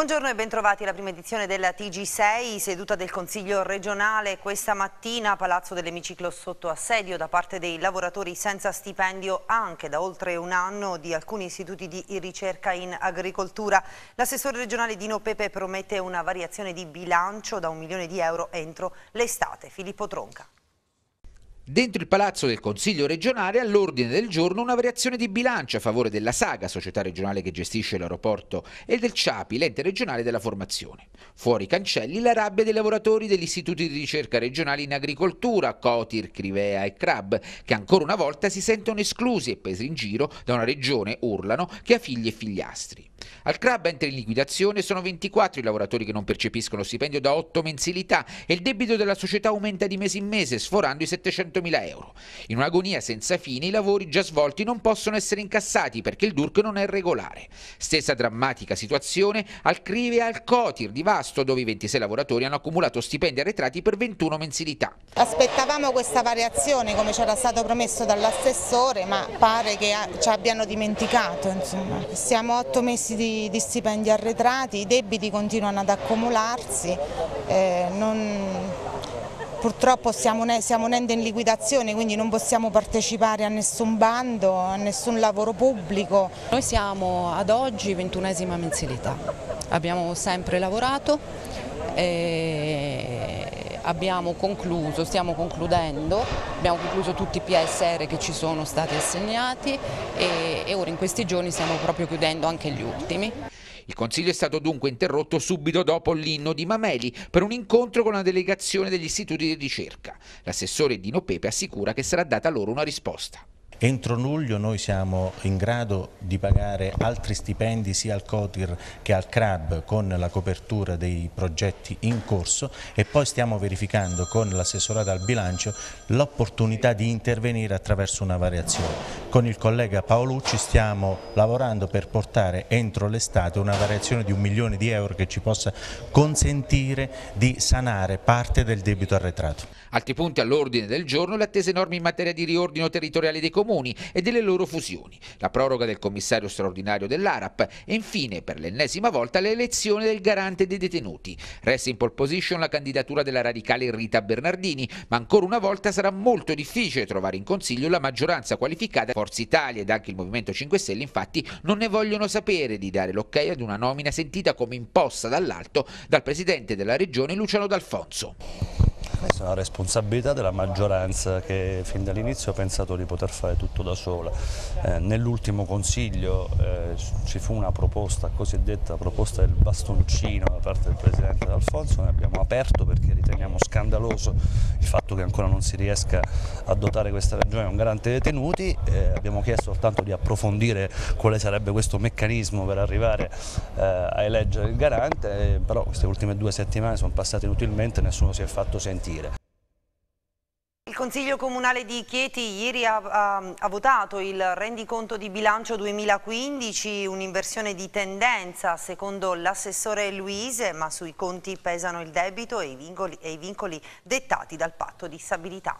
Buongiorno e bentrovati alla prima edizione della TG6, seduta del Consiglio regionale questa mattina, Palazzo dell'Emiciclo sotto assedio da parte dei lavoratori senza stipendio anche da oltre un anno di alcuni istituti di ricerca in agricoltura. L'assessore regionale Dino Pepe promette una variazione di bilancio da un milione di euro entro l'estate. Filippo Tronca. Dentro il palazzo del Consiglio regionale all'ordine del giorno una variazione di bilancio a favore della Saga, società regionale che gestisce l'aeroporto, e del CIAPI, l'ente regionale della formazione. Fuori cancelli la rabbia dei lavoratori degli istituti di ricerca regionali in agricoltura, Cotir, Crivea e Crab, che ancora una volta si sentono esclusi e presi in giro da una regione, urlano, che ha figli e figliastri. Al CRAB entra in liquidazione, sono 24 i lavoratori che non percepiscono stipendio da 8 mensilità e il debito della società aumenta di mese in mese, sforando i 700 300.000 euro. In un'agonia senza fine i lavori già svolti non possono essere incassati perché il DURC non è regolare. Stessa drammatica situazione al Crive e al Cotir di Vasto dove i 26 lavoratori hanno accumulato stipendi arretrati per 21 mensilità. Aspettavamo questa variazione come c'era stato promesso dall'assessore ma pare che ci abbiano dimenticato. Insomma. Siamo otto mesi di, di stipendi arretrati, i debiti continuano ad accumularsi, eh, non purtroppo siamo, siamo un ente in liquidazione quindi non possiamo partecipare a nessun bando, a nessun lavoro pubblico. Noi siamo ad oggi ventunesima mensilità, abbiamo sempre lavorato abbiamo concluso, stiamo concludendo, abbiamo concluso tutti i PSR che ci sono stati assegnati e, e ora in questi giorni stiamo proprio chiudendo anche gli ultimi. Il Consiglio è stato dunque interrotto subito dopo l'inno di Mameli per un incontro con una delegazione degli istituti di ricerca. L'assessore Dino Pepe assicura che sarà data loro una risposta. Entro luglio noi siamo in grado di pagare altri stipendi sia al COTIR che al CRAB con la copertura dei progetti in corso e poi stiamo verificando con l'assessorato al bilancio l'opportunità di intervenire attraverso una variazione. Con il collega Paolucci stiamo lavorando per portare entro l'estate una variazione di un milione di euro che ci possa consentire di sanare parte del debito arretrato. Altri punti all'ordine del giorno le attese norme in materia di riordino territoriale dei comuni comuni e delle loro fusioni, la proroga del commissario straordinario dell'ARAP e infine per l'ennesima volta l'elezione del garante dei detenuti. Resta in pole position la candidatura della radicale Rita Bernardini, ma ancora una volta sarà molto difficile trovare in consiglio la maggioranza qualificata. Forza Italia ed anche il Movimento 5 Stelle infatti non ne vogliono sapere di dare l'ok ad una nomina sentita come imposta dall'alto dal presidente della regione Luciano D'Alfonso. Questa è una responsabilità della maggioranza che fin dall'inizio ha pensato di poter fare tutto da sola. Eh, Nell'ultimo consiglio eh, ci fu una proposta, cosiddetta proposta del bastoncino da parte del Presidente D'Alfonso, ne abbiamo aperto perché riteniamo scandaloso il fatto che ancora non si riesca a dotare questa regione di un garante detenuti, eh, abbiamo chiesto soltanto di approfondire quale sarebbe questo meccanismo per arrivare eh, a eleggere il garante, eh, però queste ultime due settimane sono passate inutilmente, nessuno si è fatto sentire gestire. Il Consiglio Comunale di Chieti ieri ha, ha, ha, votato il rendiconto di bilancio 2015, un'inversione di tendenza secondo l'assessore Luise, ma sui conti pesano il debito e i vincoli, e i vincoli dettati dal patto di stabilità.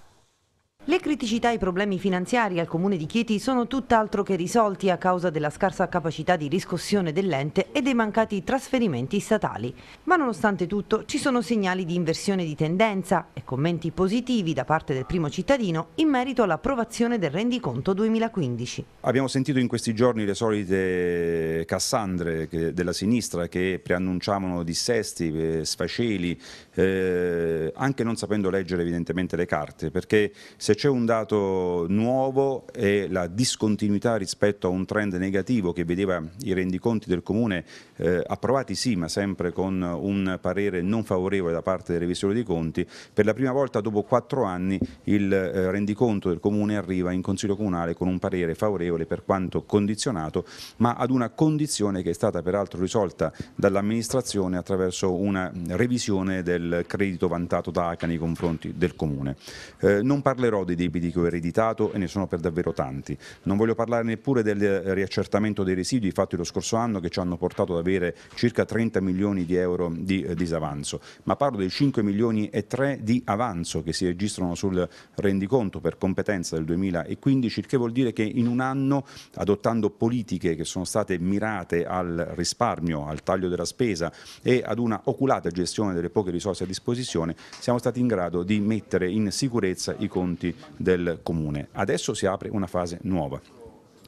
Le criticità e i problemi finanziari al Comune di Chieti sono tutt'altro che risolti a causa della scarsa capacità di riscossione dell'ente e dei mancati trasferimenti statali. Ma nonostante tutto ci sono segnali di inversione di tendenza e commenti positivi da parte del primo cittadino in merito all'approvazione del rendiconto 2015. Abbiamo sentito in questi giorni le solite cassandre della sinistra che preannunciavano dissesti, eh, sfaceli, eh, anche non sapendo leggere evidentemente le carte, perché se se c'è un dato nuovo è la discontinuità rispetto a un trend negativo che vedeva i rendiconti del Comune eh, approvati sì, ma sempre con un parere non favorevole da parte del revisore dei conti, per la prima volta dopo quattro anni il eh, rendiconto del Comune arriva in Consiglio Comunale con un parere favorevole per quanto condizionato, ma ad una condizione che è stata peraltro risolta dall'amministrazione attraverso una revisione del credito vantato da ACA nei confronti del Comune. Eh, non parlerò parlerò dei debiti che ho ereditato e ne sono per davvero tanti. Non voglio parlare neppure del riaccertamento dei residui fatti lo scorso anno che ci hanno portato ad avere circa 30 milioni di euro di eh, disavanzo, ma parlo dei 5 milioni e 3 di avanzo che si registrano sul rendiconto per competenza del 2015, il che vuol dire che in un anno, adottando politiche che sono state mirate al risparmio, al taglio della spesa e ad una oculata gestione delle poche risorse a disposizione, siamo stati in grado di mettere in sicurezza i conti del Comune. Adesso si apre una fase nuova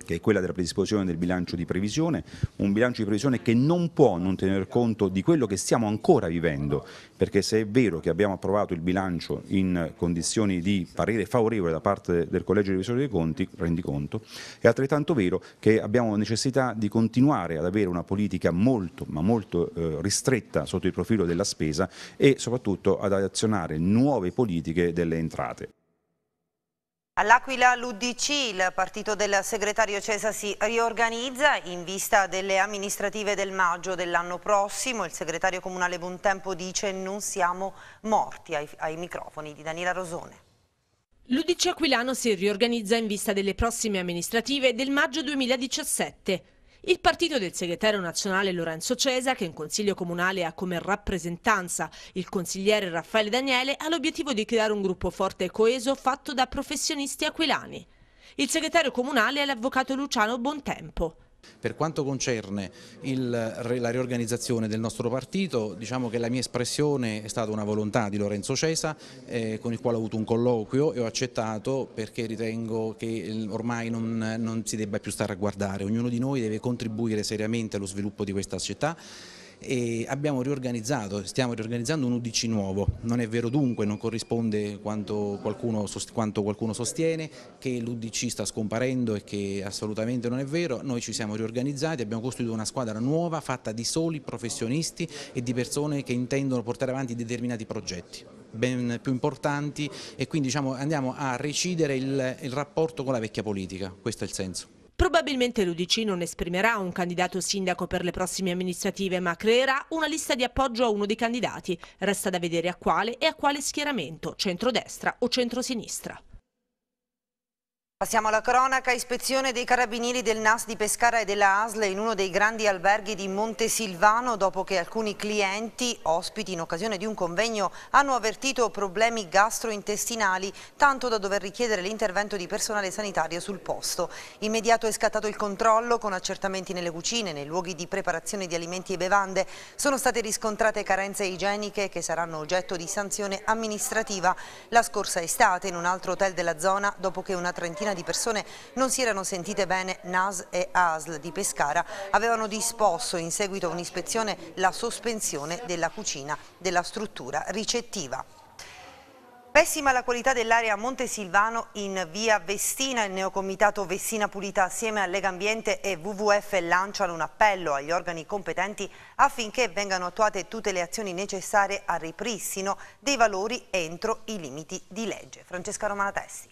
che è quella della predisposizione del bilancio di previsione, un bilancio di previsione che non può non tener conto di quello che stiamo ancora vivendo, perché se è vero che abbiamo approvato il bilancio in condizioni di parere favorevole da parte del Collegio dei Revisori dei Conti, rendiconto, è altrettanto vero che abbiamo necessità di continuare ad avere una politica molto, ma molto eh, ristretta sotto il profilo della spesa e soprattutto ad azionare nuove politiche delle entrate. All'Aquila l'Udc, il partito del segretario Cesa si riorganizza in vista delle amministrative del maggio dell'anno prossimo. Il segretario comunale Buntempo dice non siamo morti ai, ai microfoni di Daniela Rosone. L'Udc Aquilano si riorganizza in vista delle prossime amministrative del maggio 2017. Il partito del segretario nazionale Lorenzo Cesa, che in consiglio comunale ha come rappresentanza il consigliere Raffaele Daniele, ha l'obiettivo di creare un gruppo forte e coeso fatto da professionisti aquilani. Il segretario comunale è l'avvocato Luciano Bontempo. Per quanto concerne il, la riorganizzazione del nostro partito, diciamo che la mia espressione è stata una volontà di Lorenzo Cesa eh, con il quale ho avuto un colloquio e ho accettato perché ritengo che ormai non, non si debba più stare a guardare, ognuno di noi deve contribuire seriamente allo sviluppo di questa città e abbiamo riorganizzato, stiamo riorganizzando un UDC nuovo, non è vero dunque, non corrisponde quanto qualcuno, quanto qualcuno sostiene che l'UDC sta scomparendo e che assolutamente non è vero, noi ci siamo riorganizzati, abbiamo costruito una squadra nuova fatta di soli professionisti e di persone che intendono portare avanti determinati progetti ben più importanti e quindi diciamo, andiamo a recidere il, il rapporto con la vecchia politica, questo è il senso. Probabilmente l'Udc non esprimerà un candidato sindaco per le prossime amministrative, ma creerà una lista di appoggio a uno dei candidati. Resta da vedere a quale e a quale schieramento, centrodestra o centrosinistra. Passiamo alla cronaca, ispezione dei carabinieri del NAS di Pescara e della ASL in uno dei grandi alberghi di Montesilvano dopo che alcuni clienti, ospiti in occasione di un convegno, hanno avvertito problemi gastrointestinali tanto da dover richiedere l'intervento di personale sanitario sul posto. Immediato è scattato il controllo con accertamenti nelle cucine, nei luoghi di preparazione di alimenti e bevande. Sono state riscontrate carenze igieniche che saranno oggetto di sanzione amministrativa la scorsa estate in un altro hotel della zona dopo che una trentina decina di persone non si erano sentite bene NAS e ASL di Pescara avevano disposto in seguito a un'ispezione la sospensione della cucina della struttura ricettiva. Pessima la qualità dell'area Montesilvano in via Vestina, il neocomitato Vestina Pulita assieme a Lega Ambiente e WWF lanciano un appello agli organi competenti affinché vengano attuate tutte le azioni necessarie al ripristino dei valori entro i limiti di legge. Francesca Romanatesti.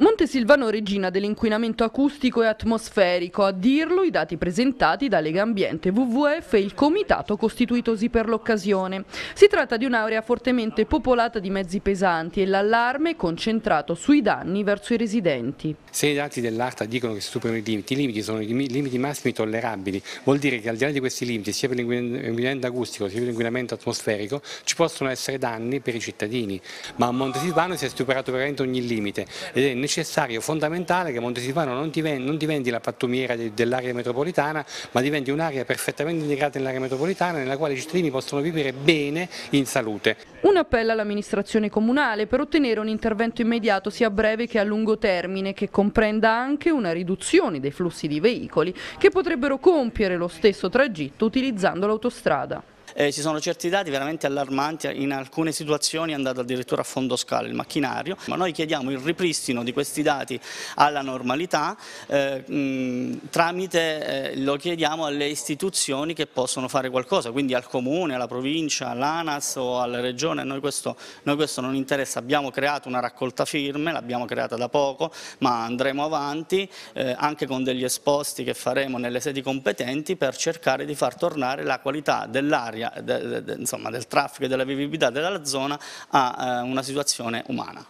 Monte Silvano regina dell'inquinamento acustico e atmosferico, a dirlo i dati presentati da Lega Ambiente, WWF e il comitato costituitosi per l'occasione. Si tratta di un'area fortemente popolata di mezzi pesanti e l'allarme è concentrato sui danni verso i residenti. Se i dati dell'ARTA dicono che si superano i limiti, i limiti sono i limiti massimi tollerabili, vuol dire che al di là di questi limiti, sia per l'inquinamento acustico sia per l'inquinamento atmosferico, ci possono essere danni per i cittadini. Ma a Monte Silvano si è superato veramente ogni limite ed è necessario necessario, fondamentale che Montesivano non non diventi la pattumiera dell'area metropolitana, ma diventi un'area perfettamente integrata nell'area metropolitana nella quale i cittadini possono vivere bene in salute. Un appello all'amministrazione comunale per ottenere un intervento immediato sia a breve che a lungo termine che comprenda anche una riduzione dei flussi di veicoli che potrebbero compiere lo stesso tragitto utilizzando l'autostrada. Eh, ci sono certi dati veramente allarmanti, in alcune situazioni è andato addirittura a fondo scala il macchinario, ma noi chiediamo il ripristino di questi dati alla normalità eh, mh, tramite, eh, lo chiediamo alle istituzioni che possono fare qualcosa, quindi al comune, alla provincia, all'ANAS o alla regione, noi questo, noi questo non interessa, abbiamo creato una raccolta firme, l'abbiamo creata da poco, ma andremo avanti eh, anche con degli esposti che faremo nelle sedi competenti per cercare di far tornare la qualità dell'aria sanitaria, de, de, insomma, del traffico e della vivibilità della zona a eh, una situazione umana.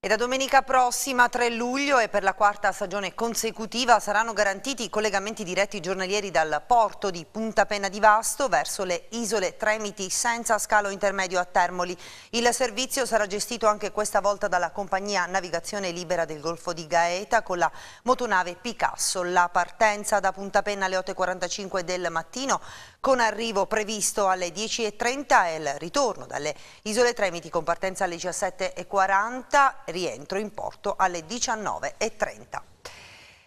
E da domenica prossima, 3 luglio, e per la quarta stagione consecutiva saranno garantiti i collegamenti diretti giornalieri dal porto di Punta Penna di Vasto verso le isole Tremiti senza scalo intermedio a Termoli. Il servizio sarà gestito anche questa volta dalla compagnia Navigazione Libera del Golfo di Gaeta con la motonave Picasso. La partenza da Punta Penna alle 8.45 del mattino con arrivo previsto alle 10.30 e il ritorno dalle Isole Tremiti con partenza alle 17.40, rientro in porto alle 19.30.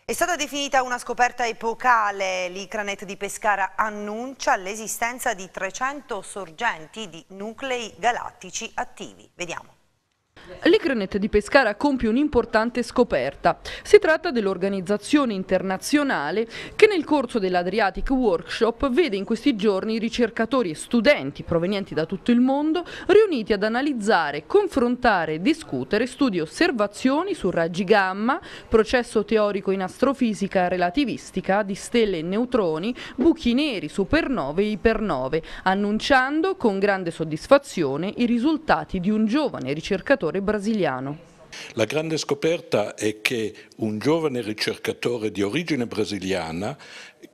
È stata definita una scoperta epocale, l'Icranet di Pescara annuncia l'esistenza di 300 sorgenti di nuclei galattici attivi. Vediamo. L'Icranet di Pescara compie un'importante scoperta. Si tratta dell'organizzazione internazionale che nel corso dell'Adriatic Workshop vede in questi giorni ricercatori e studenti provenienti da tutto il mondo riuniti ad analizzare, confrontare e discutere studi e osservazioni su raggi gamma, processo teorico in astrofisica relativistica di stelle e neutroni, buchi neri, supernove e ipernove, annunciando con grande soddisfazione i risultati di un giovane ricercatore ricercatore brasiliano. La grande scoperta è che un giovane ricercatore di origine brasiliana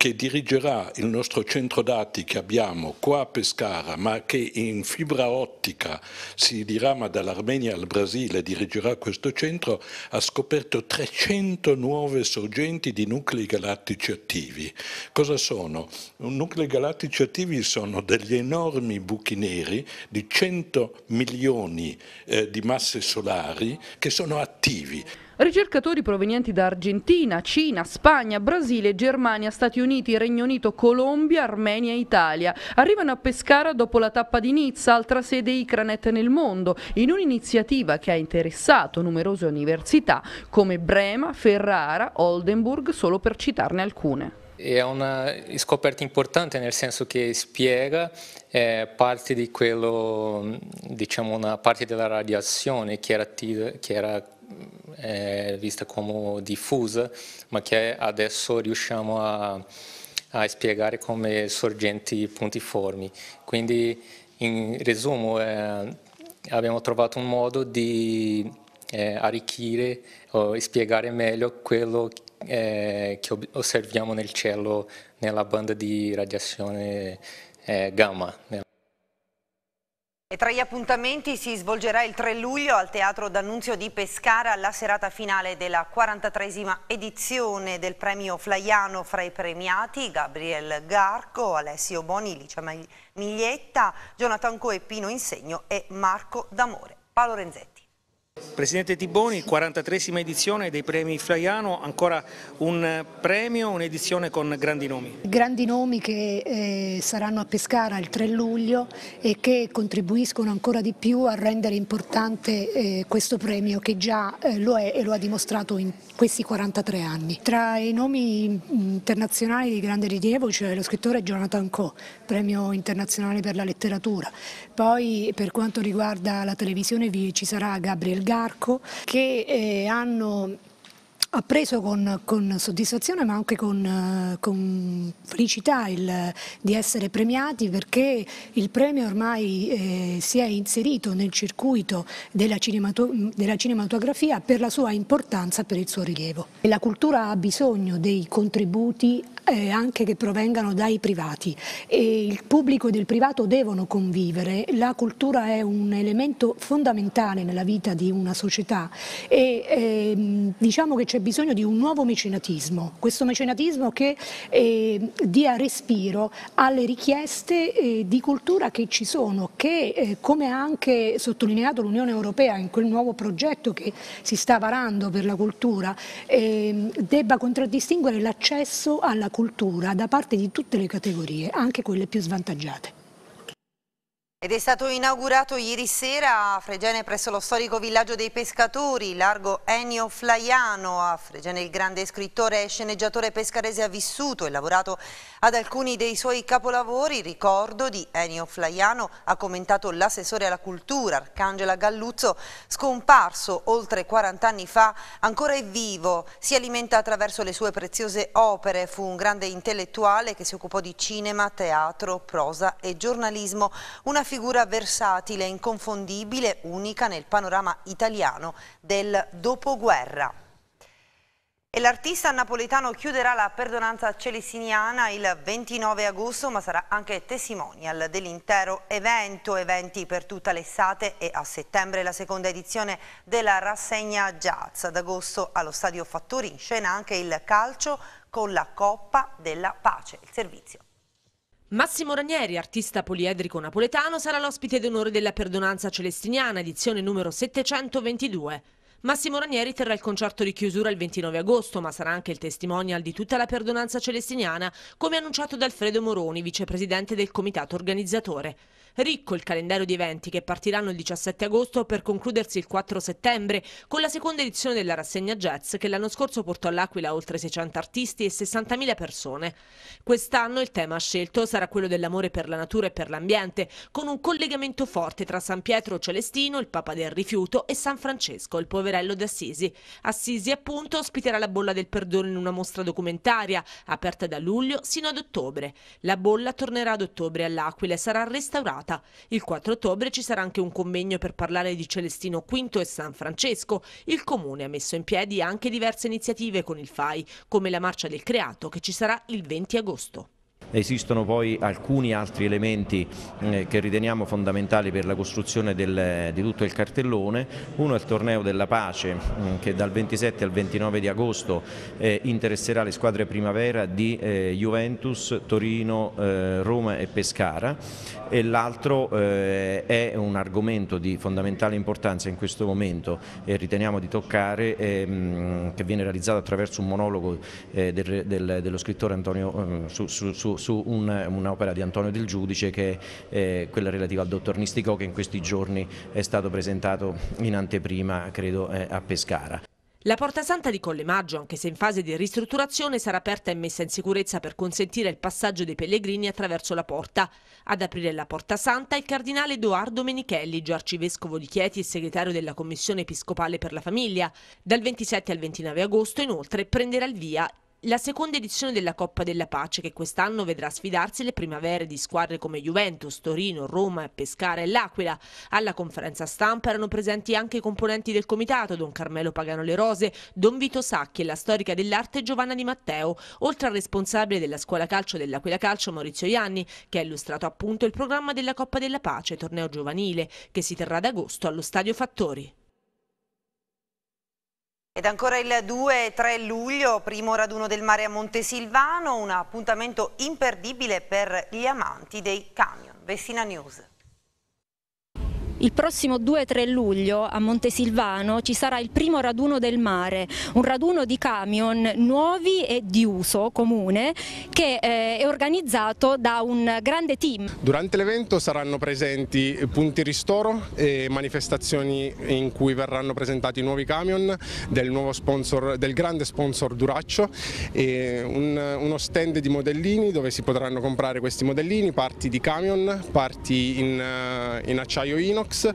che dirigerà il nostro centro dati che abbiamo qua a Pescara, ma che in fibra ottica si dirama dall'Armenia al Brasile, dirigerà questo centro, ha scoperto 300 nuove sorgenti di nuclei galattici attivi. Cosa sono? Nuclei galattici attivi sono degli enormi buchi neri di 100 milioni eh, di masse solari che sono attivi. Ricercatori provenienti da Argentina, Cina, Spagna, Brasile, Germania, Stati Uniti, Regno Unito, Colombia, Armenia e Italia arrivano a Pescara dopo la tappa di Nizza, altra sede Icranet nel mondo, in un'iniziativa che ha interessato numerose università come Brema, Ferrara, Oldenburg, solo per citarne alcune. È una scoperta importante nel senso che spiega eh, parte di quello, diciamo una parte della radiazione che era, che era è vista come diffusa, ma che adesso riusciamo a, a spiegare come sorgenti puntiformi. Quindi, in resumo, eh, abbiamo trovato un modo di eh, arricchire o spiegare meglio quello eh, che osserviamo nel cielo nella banda di radiazione eh, gamma. E tra gli appuntamenti si svolgerà il 3 luglio al Teatro d'Annunzio di Pescara la serata finale della 43esima edizione del premio Flaiano fra i premiati Gabriel Garco, Alessio Boni, Licia Miglietta, Jonathan Coe, Pino Insegno e Marco D'Amore. Paolo Renzetti. Presidente Tiboni, 43esima edizione dei premi Flaiano, ancora un premio, un'edizione con grandi nomi. Grandi nomi che eh, saranno a Pescara il 3 luglio e che contribuiscono ancora di più a rendere importante eh, questo premio che già eh, lo è e lo ha dimostrato in questi 43 anni. Tra i nomi internazionali di grande rilievo c'è cioè lo scrittore Jonathan Coe, premio internazionale per la letteratura. Poi per quanto riguarda la televisione ci sarà Gabriel Garco che eh, hanno appreso con, con, soddisfazione ma anche con, eh, con felicità il, di essere premiati perché il premio ormai eh, si è inserito nel circuito della, cinemato, della, cinematografia per la sua importanza, per il suo rilievo. La cultura ha bisogno dei contributi eh, anche che provengano dai privati e il pubblico ed il privato devono convivere, la cultura è un elemento fondamentale nella vita di una società e ehm, diciamo che c'è bisogno di un nuovo mecenatismo, questo mecenatismo che eh, dia respiro alle richieste eh, di cultura che ci sono, che eh, come ha anche sottolineato l'Unione Europea in quel nuovo progetto che si sta varando per la cultura, ehm, debba contraddistinguere l'accesso alla cultura da parte di tutte le categorie, anche quelle più svantaggiate. Ed è stato inaugurato ieri sera a Fregene presso lo storico villaggio dei pescatori, largo Ennio Flaiano. A Fregene il grande scrittore e sceneggiatore pescarese ha vissuto e lavorato ad alcuni dei suoi capolavori. Ricordo di Ennio Flaiano ha commentato l'assessore alla cultura Arcangela Galluzzo, scomparso oltre 40 anni fa, ancora è vivo. Si alimenta attraverso le sue preziose opere. Fu un grande intellettuale che si occupò di cinema, teatro, prosa e giornalismo. Una figura versatile, inconfondibile, unica nel panorama italiano del dopoguerra. E l'artista napoletano chiuderà la perdonanza celestiniana il 29 agosto, ma sarà anche testimonial dell'intero evento, eventi per tutta l'estate e a settembre la seconda edizione della rassegna jazz. Ad agosto allo stadio Fattori in scena anche il calcio con la Coppa della Pace, il servizio Massimo Ranieri, artista poliedrico napoletano, sarà l'ospite d'onore della Perdonanza Celestiniana, edizione numero 722. Massimo Ranieri terrà il concerto di chiusura il 29 agosto, ma sarà anche il testimonial di tutta la perdonanza celestiniana, come annunciato da Alfredo Moroni, vicepresidente del comitato organizzatore. Ricco il calendario di eventi che partiranno il 17 agosto per concludersi il 4 settembre con la seconda edizione della rassegna jazz che l'anno scorso portò all'Aquila oltre 600 artisti e 60.000 persone. Quest'anno il tema scelto sarà quello dell'amore per la natura e per l'ambiente, con un collegamento forte tra San Pietro Celestino, il Papa del Rifiuto, e San Francesco, il poverello d'Assisi. Assisi appunto ospiterà la bolla del perdono in una mostra documentaria, aperta da luglio sino ad ottobre. La bolla tornerà ad ottobre all'Aquila e sarà restaurata puntata. Il 4 ottobre ci sarà anche un convegno per parlare di Celestino V e San Francesco. Il comune ha messo in piedi anche diverse iniziative con il FAI, come la Marcia del Creato che ci sarà il 20 agosto. Esistono poi alcuni altri elementi eh, che riteniamo fondamentali per la costruzione del, di tutto il cartellone, uno è il torneo della pace mh, mm, che dal 27 al 29 di agosto eh, interesserà le squadre primavera di eh, Juventus, Torino, eh, Roma e Pescara e l'altro eh, è un argomento di fondamentale importanza in questo momento e riteniamo di toccare mh, eh, mm, che viene realizzato attraverso un monologo del, del, dello scrittore Antonio mm, su, su, su su un'opera di Antonio Del Giudice che è eh, quella relativa al dottor Nisticò che in questi giorni è stato presentato in anteprima credo eh, a Pescara. La Porta Santa di Collemaggio, anche se in fase di ristrutturazione, sarà aperta e messa in sicurezza per consentire il passaggio dei pellegrini attraverso la porta. Ad aprire la Porta Santa il cardinale Edoardo Menichelli, già arcivescovo di Chieti e segretario della Commissione Episcopale per la Famiglia. Dal 27 al 29 agosto, inoltre, prenderà il via la seconda edizione della Coppa della Pace che quest'anno vedrà sfidarsi le primavere di squadre come Juventus, Torino, Roma, Pescara e L'Aquila. Alla conferenza stampa erano presenti anche i componenti del comitato Don Carmelo Pagano Le Rose, Don Vito Sacchi e la storica dell'arte Giovanna Di Matteo, oltre al responsabile della scuola calcio dell'Aquila Calcio Maurizio Ianni che ha illustrato appunto il programma della Coppa della Pace, torneo giovanile, che si terrà ad agosto allo Stadio Fattori. Ed ancora il 2 3 luglio, primo raduno del mare a Montesilvano, un appuntamento imperdibile per gli amanti dei camion. Vestina News. Il prossimo 2-3 luglio a Montesilvano ci sarà il primo raduno del mare, un raduno di camion nuovi e di uso comune che eh, è organizzato da un grande team. Durante l'evento saranno presenti punti ristoro e manifestazioni in cui verranno presentati nuovi camion del, nuovo sponsor, del grande sponsor Duraccio, un, uno stand di modellini dove si potranno comprare questi modellini, parti di camion, parti in, eh, in acciaio inox Max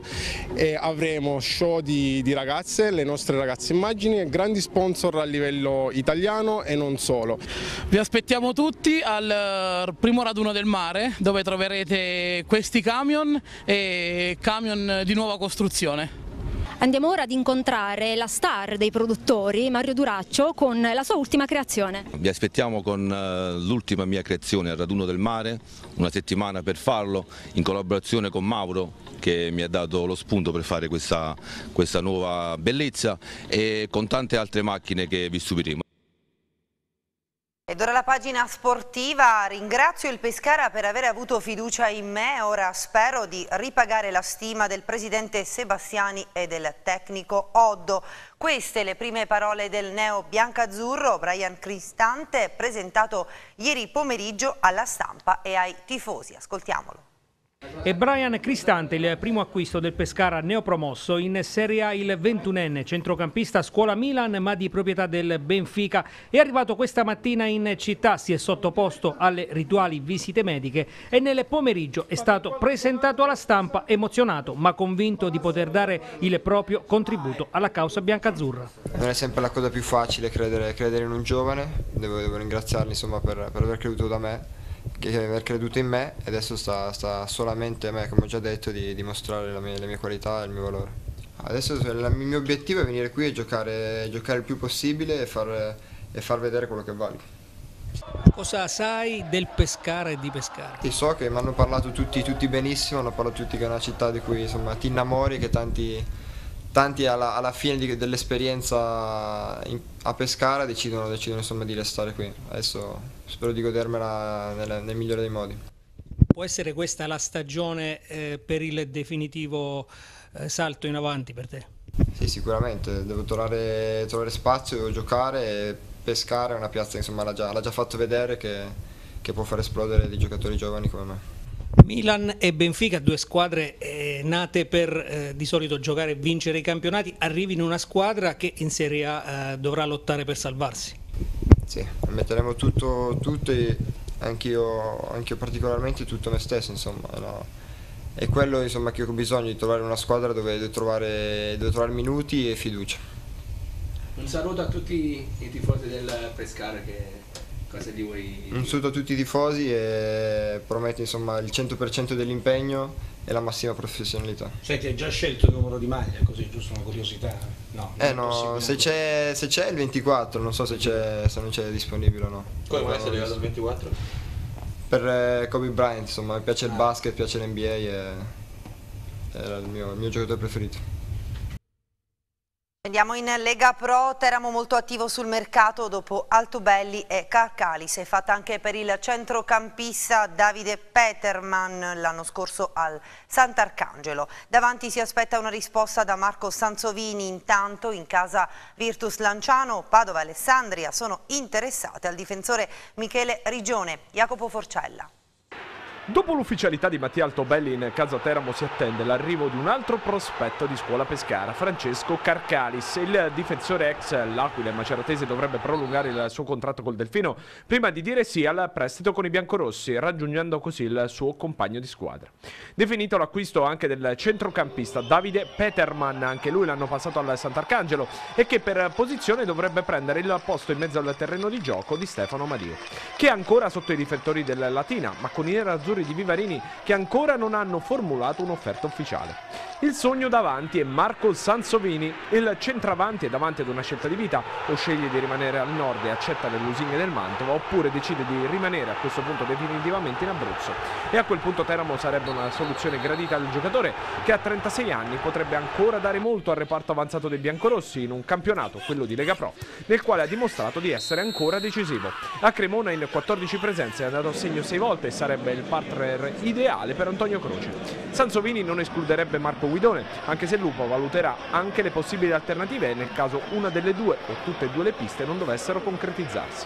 e avremo show di, di ragazze, le nostre ragazze immagini e grandi sponsor a livello italiano e non solo. Vi aspettiamo tutti al eh, primo raduno del mare dove troverete questi camion e camion di nuova costruzione. Andiamo ora ad incontrare la star dei produttori, Mario Duraccio, con la sua ultima creazione. Vi aspettiamo con eh, l'ultima mia creazione, al Raduno del Mare, una settimana per farlo, in collaborazione con Mauro che mi ha dato lo spunto per fare questa, questa nuova bellezza e con tante altre macchine che vi stupiremo. Ed ora la pagina sportiva, ringrazio il Pescara per aver avuto fiducia in me, ora spero di ripagare la stima del presidente Sebastiani e del tecnico Oddo. Queste le prime parole del neo biancazzurro Brian Cristante presentato ieri pomeriggio alla stampa e ai tifosi. Ascoltiamolo. E Brian Cristante il primo acquisto del Pescara neopromosso in Serie A il 21enne centrocampista scuola Milan ma di proprietà del Benfica è arrivato questa mattina in città si è sottoposto alle rituali visite mediche e nel pomeriggio è stato presentato alla stampa emozionato ma convinto di poter dare il proprio contributo alla causa biancazzurra. Non è sempre la cosa più facile credere, credere in un giovane devo, devo ringraziarli insomma, per, per aver creduto da me che aver creduto in me e adesso sta, sta, solamente a me, come ho già detto, di dimostrare le mie qualità e il mio valore. Adesso il mio obiettivo è venire qui e giocare, giocare il più possibile e far, e far vedere quello che valgo. Cosa sai del pescare e di pescare? Ti so che mi hanno parlato tutti, tutti, benissimo, hanno parlato tutti che è una città di cui insomma, ti innamori, che tanti, tanti alla, alla, fine dell'esperienza a pescare decidono, decidono insomma, di restare qui. Adesso spero di godermela nel, nel migliore dei modi. Può essere questa la stagione eh, per il definitivo eh, salto in avanti per te? Sì, sicuramente, devo trovare, trovare spazio, devo giocare, pescare una piazza insomma l'ha già, già, fatto vedere che, che può far esplodere dei giocatori giovani come me. Milan e Benfica, due squadre eh, nate per eh, di solito giocare e vincere i campionati, arrivi in una squadra che in Serie A eh, dovrà lottare per salvarsi. Sì, metteremo tutto, tutto e anch'io particolarmente tutto me stesso, insomma. No? È quello insomma, che ho bisogno di trovare una squadra dove devo trovare, devo trovare minuti e fiducia. Un saluto a tutti i tifosi del Pescara che cosa gli vuoi Un saluto a tutti i tifosi e prometto insomma, il 100% dell'impegno e la massima professionalità. Senti, hai già scelto il numero di maglia, così giusto una curiosità? No, eh no, se c'è, se c'è il 24, non so se, c'è, se non c'è disponibile o no. Come mai sei arrivato al 24? Per eh, Kobe Bryant, insomma, mi piace ah. il basket, piace l'NBA e eh, era il mio, il mio giocatore preferito. Andiamo in Lega Pro, Teramo molto attivo sul mercato dopo Altobelli e Carcali. Si è fatta anche per il centrocampista Davide Peterman l'anno scorso al Sant'Arcangelo. Davanti si aspetta una risposta da Marco Sansovini. Intanto in casa Virtus Lanciano, Padova e Alessandria sono interessate al difensore Michele Rigione. Jacopo Forcella. Dopo l'ufficialità di Mattia Altobelli in casa Teramo si attende l'arrivo di un altro prospetto di scuola pescara, Francesco Carcalis. Il difensore ex L'Aquila e Maceratese dovrebbe prolungare il suo contratto col Delfino prima di dire sì al prestito con i biancorossi, raggiungendo così il suo compagno di squadra. Definito l'acquisto anche del centrocampista Davide Peterman, anche lui l'hanno passato al Sant'Arcangelo e che per posizione dovrebbe prendere il posto in mezzo al terreno di gioco di Stefano Madio, che è ancora sotto i riflettori del Latina, ma con i nerazzurri giocatori di Vivarini che ancora non hanno formulato un'offerta ufficiale. Il sogno davanti è Marco Sansovini, il centravanti è davanti ad una scelta di vita, o sceglie di rimanere al nord e accetta le lusinghe del Mantova, oppure decide di rimanere a questo punto definitivamente in Abruzzo. E a quel punto Teramo sarebbe una soluzione gradita al giocatore che a 36 anni potrebbe ancora dare molto al reparto avanzato dei biancorossi in un campionato, quello di Lega Pro, nel quale ha dimostrato di essere ancora decisivo. A Cremona in 14 presenze ha dato segno 6 volte e sarebbe il partner Ferrer, ideale per Antonio Croce. Sansovini non escluderebbe Marco Guidone, anche se Lupo valuterà anche le possibili alternative nel caso una delle due o tutte e due le piste non dovessero concretizzarsi.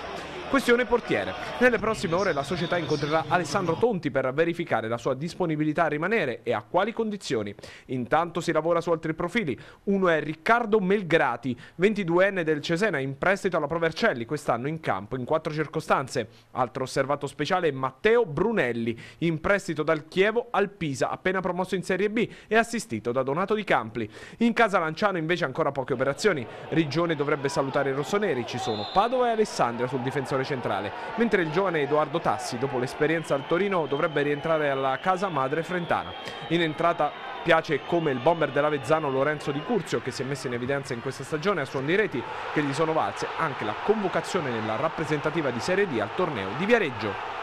Questione portiere. Nelle prossime ore la società incontrerà Alessandro Tonti per verificare la sua disponibilità a rimanere e a quali condizioni. Intanto si lavora su altri profili. Uno è Riccardo Melgrati, 22enne del Cesena in prestito alla Provercelli, quest'anno in campo in quattro circostanze. Altro osservato speciale è Matteo Brunelli, in prestito dal Chievo al Pisa, appena promosso in Serie B e assistito da Donato Di Campli. In casa Lanciano invece ancora poche operazioni. Rigione dovrebbe salutare i rossoneri, ci sono Padova e Alessandria sul difensore difensore centrale, mentre il giovane Edoardo Tassi, dopo l'esperienza al Torino, dovrebbe rientrare alla casa madre frentana. In entrata piace come il bomber dell'Avezzano Lorenzo Di Curzio che si è messo in evidenza in questa stagione a suon di reti che gli sono valse anche la convocazione nella rappresentativa di Serie D al torneo di Viareggio.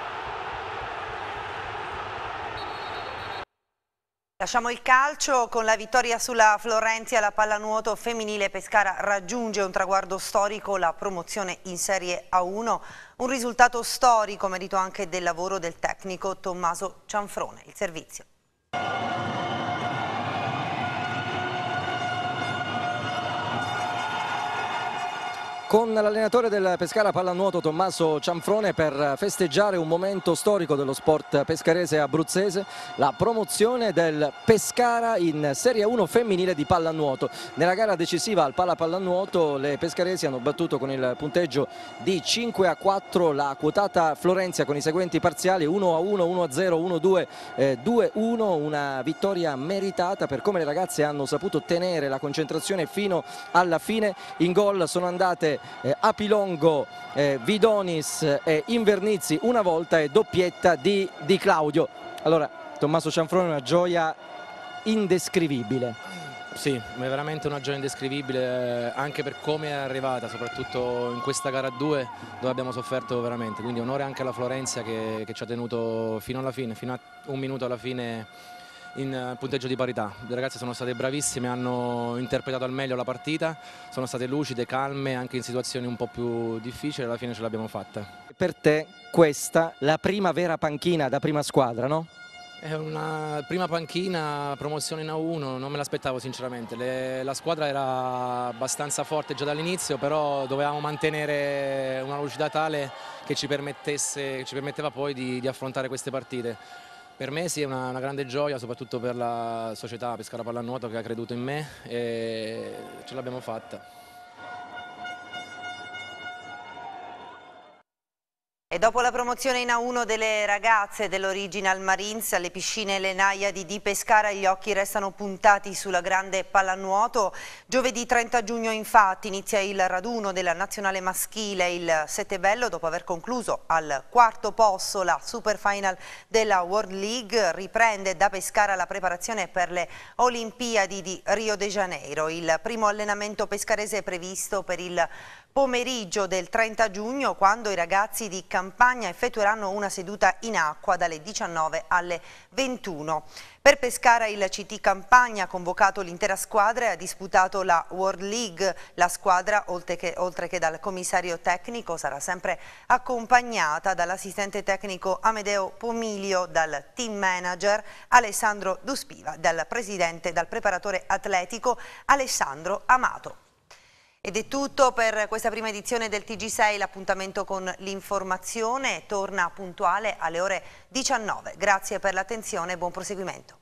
Lasciamo il calcio con la vittoria sulla Florenzia, la pallanuoto femminile Pescara raggiunge un traguardo storico, la promozione in Serie A1, un risultato storico merito anche del lavoro del tecnico Tommaso Cianfrone, il servizio. con l'allenatore del Pescara Pallanuoto Tommaso Cianfrone per festeggiare un momento storico dello sport pescarese abruzzese, la promozione del Pescara in Serie 1 femminile di pallanuoto. Nella gara decisiva al Pala Pallanuoto le pescaresi hanno battuto con il punteggio di 5 a 4 la quotata Florenzia con i seguenti parziali 1 a 1, 1 a 0, 1 a 2, 2 a 1, una vittoria meritata per come le ragazze hanno saputo tenere la concentrazione fino alla fine. In gol sono andate eh, Apilongo, eh, Vidonis e eh, Invernizzi una volta e doppietta di, di Claudio. Allora, Tommaso Cianfrone una gioia indescrivibile. Sì, è veramente una gioia indescrivibile eh, anche per come è arrivata, soprattutto in questa gara 2 dove abbiamo sofferto veramente, quindi onore anche alla Florenza che, che ci ha tenuto fino alla fine, fino a un minuto alla fine in eh, punteggio di parità. Le ragazze sono state bravissime, hanno interpretato al meglio la partita, sono state lucide, calme, anche in situazioni un po' più difficili, alla fine ce l'abbiamo fatta. Per te questa la prima vera panchina da prima squadra, no? È una prima panchina, promozione in A1, non me l'aspettavo sinceramente, Le, la squadra era abbastanza forte già dall'inizio, però dovevamo mantenere una lucidità tale che ci, che ci permetteva poi di, di affrontare queste partite. Per me sì, è una, una, grande gioia, soprattutto per la società Pescara Pallanuoto che ha creduto in me e ce l'abbiamo fatta. dopo la promozione in A1 delle ragazze dell'Original Marines alle piscine Lenaia di Di Pescara, gli occhi restano puntati sulla grande pallanuoto. Giovedì 30 giugno infatti inizia il raduno della nazionale maschile, il Settebello, dopo aver concluso al quarto posto la Super Final della World League. Riprende da Pescara la preparazione per le Olimpiadi di Rio de Janeiro. Il primo allenamento pescarese è previsto per il pomeriggio del 30 giugno quando i ragazzi di Campagna effettueranno una seduta in acqua dalle 19 alle 21. Per Pescara il CT Campagna ha convocato l'intera squadra e ha disputato la World League. La squadra, oltre che, oltre che dal commissario tecnico, sarà sempre accompagnata dall'assistente tecnico Amedeo Pomilio, dal team manager Alessandro Duspiva, dal presidente, dal preparatore atletico Alessandro Amato. Ed è tutto per questa prima edizione del TG6, l'appuntamento con l'informazione torna puntuale alle ore 19. Grazie per l'attenzione e buon proseguimento.